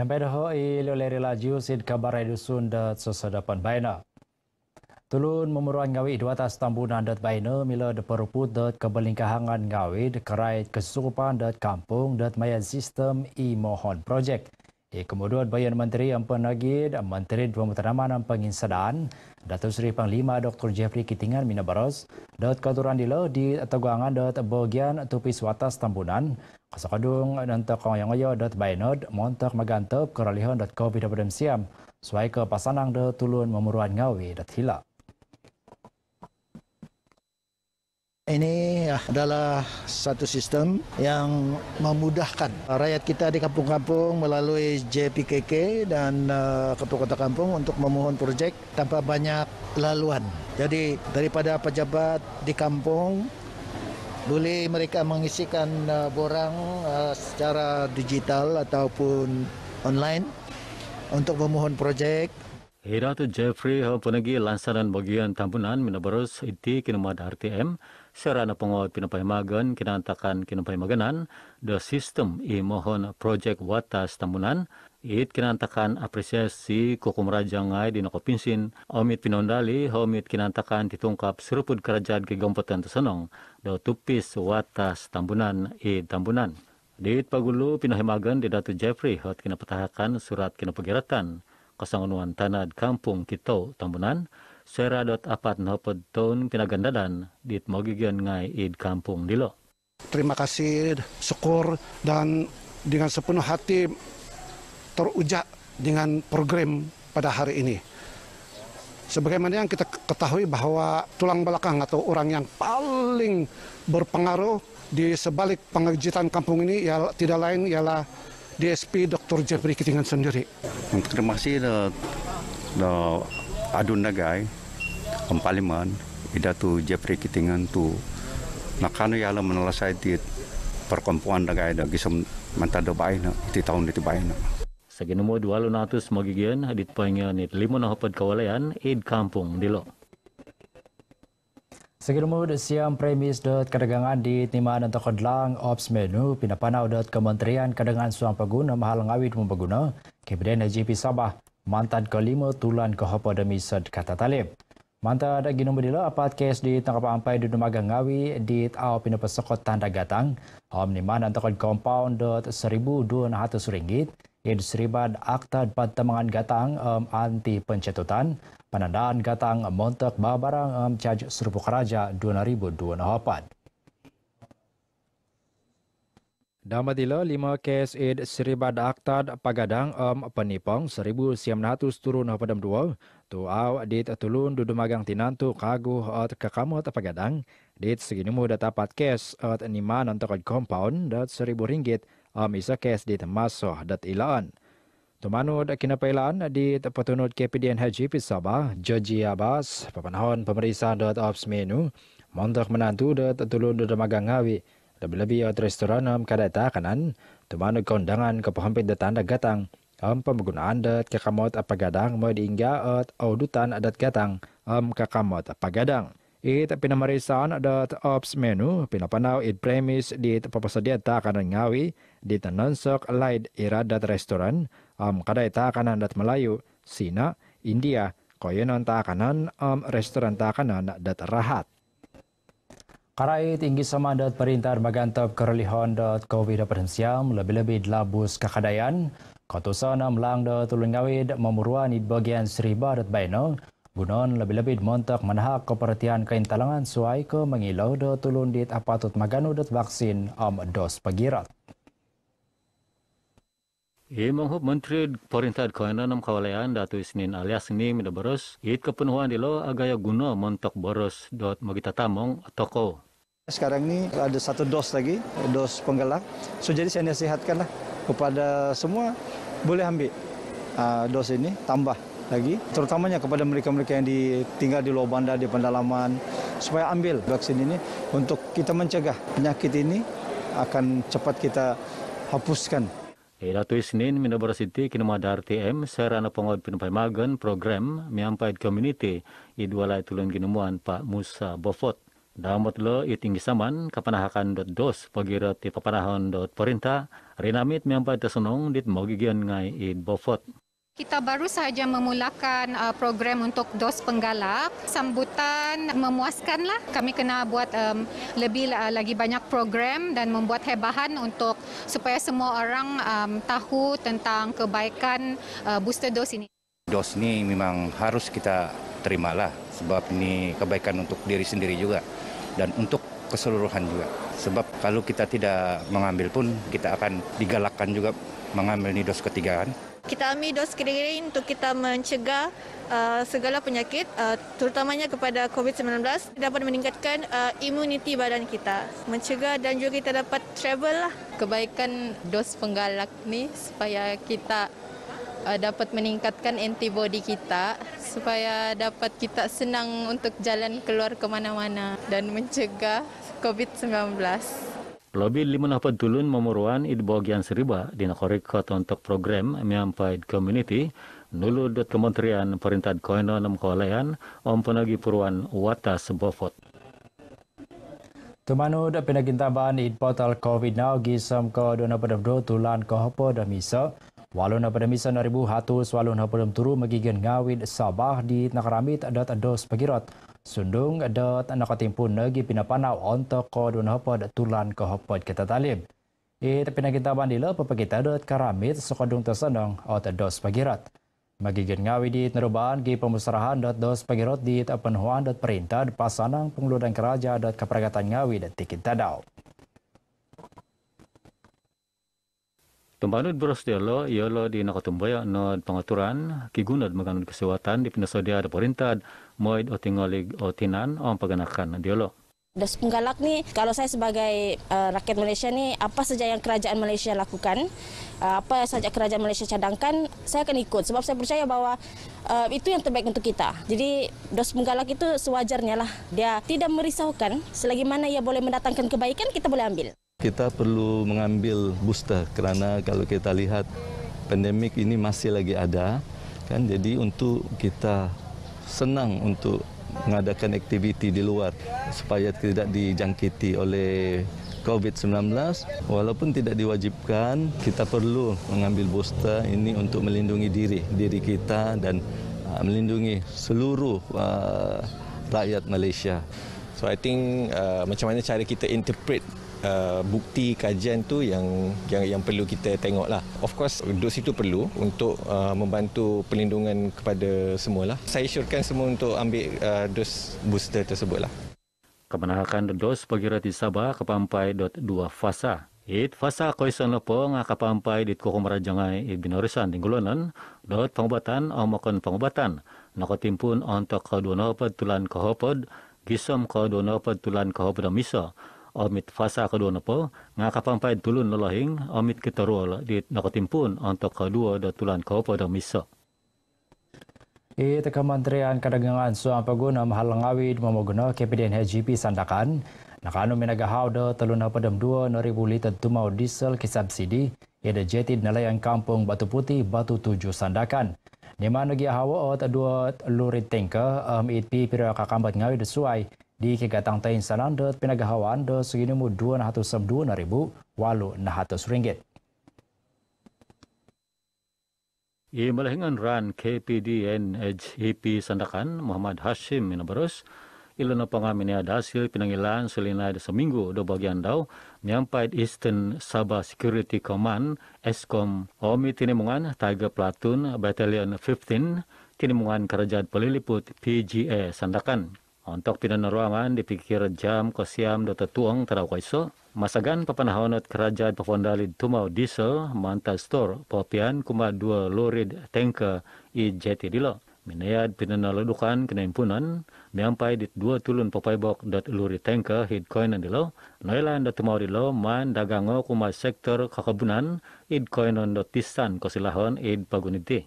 Nyampe dah hoi lelere laju lah, sid kabar dusun dat sesedapan baina. Tulun memuruan ngawi dua tas tambunan dat baina mila de peruput dat kebelingkahangan ngawi de kerai kesukupan dat kampung dat mayan sistem i mohon projek. I kemudian bayan menteri empen lagi menteri dua menteraman empengin sedan Datuk Seri Panglima Dr. Jeffrey Kitingan Minabaros dat katuran dilo di tegangan dat bagian tupis watas tambunan Kasakadung dan ta kong yang dot dat bayanod montak magantap keralihan dot COVID-19 siam suai ke pasanang de tulun memuruan ngawi dat hila. Ini adalah satu sistem yang memudahkan rakyat kita di kampung-kampung melalui JPKK dan Ketua eh, Kota Kampung untuk memohon projek tanpa banyak laluan. Jadi daripada pejabat di kampung boleh mereka mengisikan uh, borang uh, secara digital ataupun online untuk memohon projek Herat Jeffrey ha lansaran bagian tampunan itu kena kinumad RTM serana pengawat kena kinantakan kinapahimaganan the system i mohon projek watas tampunan it kena kinantakan apresiasi kukum raja ngay di nakopinsin omit pinondali omit kinantakan ditungkap seruput kerajaan kegempatan tersenong do tupis watas tampunan i tampunan Dit pagulu pinahimagan di Datu Jeffrey hot petahakan surat kena kinapagiratan. kasanganuan tanad kampung kito tambunan dot apat na hapod taon pinagandalan dit magigyan id kampung dilo. Terima kasih, syukur dan dengan sepenuh hati terujak dengan program pada hari ini. Sebagaimana yang kita ketahui bahwa tulang belakang atau orang yang paling berpengaruh di sebalik pengejitan kampung ini ya, tidak lain ialah DSP Dr. Jeffrey Kitingan sendiri. Terima kasih eh, eh, adun nagai kampaliman ida tu Jeffrey Kitingan tu nakano yala menelasai di perkumpulan nagai da gisam mentado baina di tahun iti baina. Sa ginumo 200 magigian hadit pahingan it limo na hapad kawalayan id kampung dilo. Sigilmud siyang premis dot kadagangan di timaan ng tokod lang ops menu pinapanaw dot kamantrian kadagangan suang paguna mahal ngawit mong paguna kibidin na GP Sabah mantan ko lima tulan ko hapa demi sad kata talib. Mantan na ginomod apat kes di tangkapampay do dumagang ngawi di tao pinapasokot tanda gatang omniman ni manan compound dot seribu dun hatus ringgit Inseriban Akta Pertemangan Gatang um, Anti Pencetutan Penandaan Gatang Montek Babarang um, Caj Serupu Keraja 2028. Dama tila lima kes id Seriban Akta Pagadang um, Penipong 1900 turun pada dua Tu tuaw dit tulun dudu magang tinantu kaguh at eh, Kamu At Pagadang dit seginumu datapat kes at eh, nima nantokad compound dat seribu ringgit am isa kes di termasuk dat ilaan. Tumano da kinapailan di tapatunod kay PDNH GP Saba, Joji Abbas, papanahon pemerisan dot ops menu, mondok menantu dat tulun dot magangawi, lebih-lebih at restoran am kadata kanan, tumano kondangan kapahampin datan da gatang, am pemagunaan dot kakamot apagadang mo diingga at audutan dat gatang am kakamot apagadang. It eh, pinamarisan dot ops menu pinapanaw it premise dit papasadeta kanan ngawi di nonsok light iradat restaurant am um, kada ita kanan dat malayu sina india koyenon ta kanan am um, restoran ta kanan dat rahat Karai tinggi sama dat perintah magantap kerlihon dat covid potensial lebih lebih labus kekadayan kotosan am lang dat tulungawi dat memuruan it bagian seribat dat bayno Bunon labi-labi montak manahak ko perhatian kain talangan suai ko mengilau do tulundit apatut maganu dot vaksin am dos pagirat. Ia menghub menteri perintah kainan nam kawalayan datu isnin alias ni mida boros it kepenuhan dilo agaya guna montok boros dot magita tamong toko. Sekarang ni ada satu dos lagi, dos penggalak. So, jadi saya nasihatkanlah kepada semua boleh ambil uh, dos ini, tambah lagi terutamanya kepada mereka-mereka yang tinggal di luar bandar di pendalaman supaya ambil vaksin ini untuk kita mencegah penyakit ini akan cepat kita hapuskan. Ida eh, tu Isnin mina bersiti kini mada RTM serana pengawal pinupai magan program menyampaikan community i dua lai tulen kini muan Pak Musa Bofot. Damat lo itu tinggi saman kapanahakan dot dos bagi roti papanahan dot perintah rinamit menyampaikan tersenong dit mogigian ngai i Bofot. Kita baru sahaja memulakan uh, program untuk dos penggalak. Sambutan memuaskanlah. Kami kena buat um, lebih uh, lagi banyak program dan membuat hebahan untuk supaya semua orang um, tahu tentang kebaikan uh, booster dos ini. Dos ni memang harus kita terimalah sebab ini kebaikan untuk diri sendiri juga dan untuk keseluruhan juga. Sebab kalau kita tidak mengambil pun kita akan digalakkan juga mengambil ni dos ketiga kan kita ambil dos screening untuk kita mencegah uh, segala penyakit uh, terutamanya kepada COVID-19 dapat meningkatkan uh, imuniti badan kita mencegah dan juga kita dapat travel lah kebaikan dos penggalak ni supaya kita uh, dapat meningkatkan antibody kita supaya dapat kita senang untuk jalan keluar ke mana-mana dan mencegah COVID-19 Lobi 50 memuruan id bagian seriba di nakorekot untuk program miampaid community nulu dot kementerian perintah koino nam kolean om penagi puruan watas bofot. Tumano da pinagin tambahan id portal COVID-19 gisam ko do na padabdo tulan ko hopo da miso. Walau na pada misa 2100 walau na padam turu magigan ngawid sabah di nakaramit dat ados pagirot. Sundung ada tanda katimpun lagi pina panau, untuk ko dunahapod tulan ko hapod kita talib. I eh, tapi nak kita bandila papa kita ada karamit sokadung tersenang atau oh, dos pagirat. Magigin ngawi di narubaan gi pemusrahan dot dos pagirat di huan, dot perintah pasanang pengeludan keraja dot kapragatan ngawi dan tikin tadaw. Tumbanod bros di lo, iyo lo di nakatumbaya nod pengaturan, kigunod maganod kesewatan, di pinasodya at porintad, moid o tingolig o tinan o paganakan di Diolo. Das penggalak ni kalau saya sebagai uh, rakyat Malaysia ni apa saja yang kerajaan Malaysia lakukan uh, apa saja kerajaan Malaysia cadangkan saya akan ikut sebab saya percaya bahawa uh, itu yang terbaik untuk kita. Jadi dos penggalak itu sewajarnya lah dia tidak merisaukan selagi mana ia boleh mendatangkan kebaikan kita boleh ambil. Kita perlu mengambil booster kerana kalau kita lihat pandemik ini masih lagi ada kan jadi untuk kita senang untuk mengadakan aktiviti di luar supaya tidak dijangkiti oleh COVID-19. Walaupun tidak diwajibkan, kita perlu mengambil booster ini untuk melindungi diri, diri kita dan uh, melindungi seluruh uh, rakyat Malaysia. So I think uh, macam mana cara kita interpret Uh, bukti kajian tu yang yang yang perlu kita tengok lah. Of course dos itu perlu untuk uh, membantu perlindungan kepada semua lah. Saya syorkan semua untuk ambil uh, dos booster tersebut lah. Kemenangan dos bagi rakyat Sabah kepampai dot dua fasa. It fasa koisan lepo nga kapampai di kukum merajangai ibinorisan tinggulonan dot pengobatan omokon pengobatan. Nakotimpun ontok kaudunopad tulan kahopod gisom kaudunopad tulan kahopod misa amit fasa kedua duwa Ngah po, nga tulun na lahing amit kitarua la di nakatimpun antok ka duwa da tulan ka upa misa. Ito e, ka mantrian kadagangan so ang mahal ng awid mamaguna KPDN HGP Sandakan. Nakano minagahaw da talun na padam duwa na liter tumaw diesel kisab kisubsidi ida jetid na layang kampung Batu Putih Batu Tuju Sandakan. Di mana gi hawa at dua lurit tengka um, it pi pira kakambat ngawi desuai suai di kegatang tain sanan de pinagahawan de segini mu ribu walu 900 ringgit. I malahingan ran KPDN HEP Sandakan Muhammad Hashim Minabaros ilana pangamin ia hasil pinangilan selina de seminggu do bagian dau nyampai Eastern Sabah Security Command ESCOM Omi tinimungan Tiger Platoon Battalion 15 tinimungan kerajaan peliliput PGA Sandakan. Untuk pinan ruangan dipikir jam kosiam siam tuang tarau kaiso. masakan papanahon at kerajaan papandali tumaw diesel mantal store popian kuma dua lorid tanker i e jeti dilo. Minayad pinanaludukan kena impunan miampai dit dua tulun papaybok dot luri tanker hid koin dilo. Noilan dot tumaw dilo man dagango kuma sektor kakabunan id koin dot tisan kosilahon id paguniti.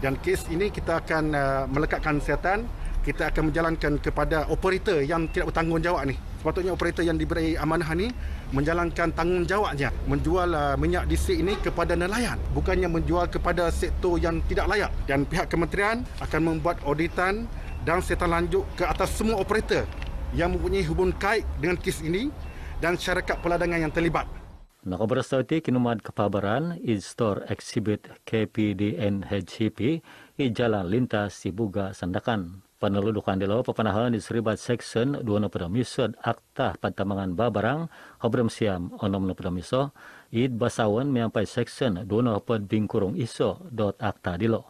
Dan kes ini kita akan eh, melekatkan setan kita akan menjalankan kepada operator yang tidak bertanggungjawab ni. Sepatutnya operator yang diberi amanah ni menjalankan tanggungjawabnya menjual uh, minyak distrik ini kepada nelayan bukannya menjual kepada sektor yang tidak layak dan pihak kementerian akan membuat auditan dan setan lanjut ke atas semua operator yang mempunyai hubungan kait dengan kes ini dan syarikat peladangan yang terlibat. Nak berasal kinuman kepabaran in-store exhibit KPDNHCP di Jalan Lintas Sibuga Sandakan penelludukan di lawa pepanahan di seribat seksen dua nopo misod akta pantamangan babarang hobrem siam onom nopo dami id basawan miampai seksen dua nopo bingkurung iso dot akta di lawa.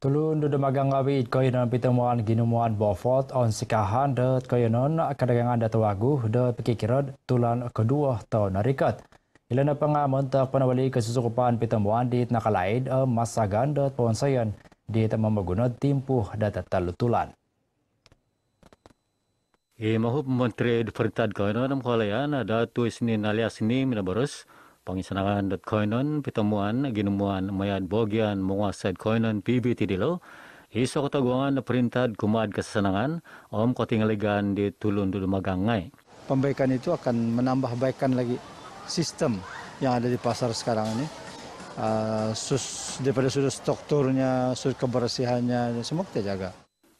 Tulun dudu magang awi koyonon pitemuan ginumuan bofot on sikahan dot koyonon kadagangan data wagu dot pikirod tulan kedua tahun narikat. Ilan na pangamon ta panawali kasusukupan pitemuan dit nakalaid masagan dot pawansayan di tempat menggunakan timpuh data talutulan. I mahu menteri diperintah kainan dalam kalayan ada tuis isni nali asni mina berus pengisangan dat kainan pertemuan ginumuan mayat bagian menguasai kainan PBT dilo isu kota guangan na perintah kumad kesenangan om kota ngeligan di tulun dulu magangai. Pembaikan itu akan menambah baikkan lagi sistem yang ada di pasar sekarang ini. uh, sus daripada sudut strukturnya, sudut kebersihannya, semua kita jaga.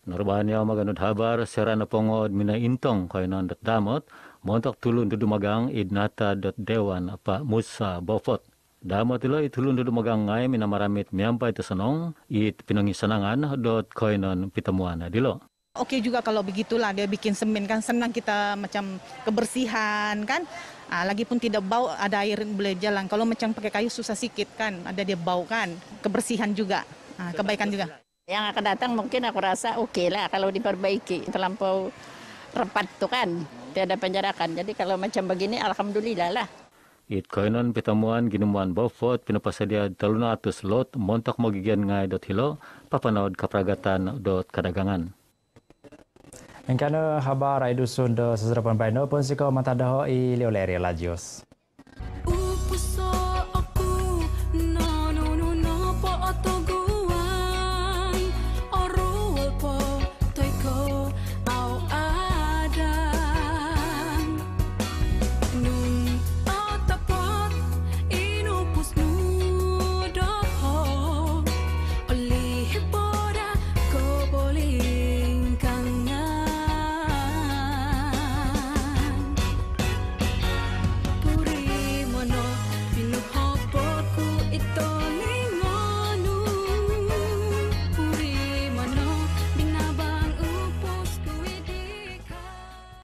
Nurbahania maganod habar serana pongod mina intong kainan dat damot montak tulun dudu magang idnata dat dewan apa musa bofot Dama tila itulun dudu magang ngay minamaramit miyampa ito sanong it senangan dot kainan pitamuan dilo. Oke okay juga kalau begitulah dia bikin semen kan senang kita macam kebersihan kan Ah, pun tidak bau ada air boleh jalan. Kalau macam pakai kayu susah sikit kan, ada dia bau kan. Kebersihan juga, ah, kebaikan ya, juga. Yang akan datang mungkin aku rasa oke okay lah kalau diperbaiki. Terlampau repat tuh kan, tidak ada penjarakan. Jadi kalau macam begini alhamdulillah lah. It kainan pitamuan ginumuan bofot pinapasadya taluna atus lot montak magigian ngay dot hilo papanawad kapragatan dot kadagangan. Engkana habar ai dusun de seserapan bainer pun sikau mantadah i leo lajus.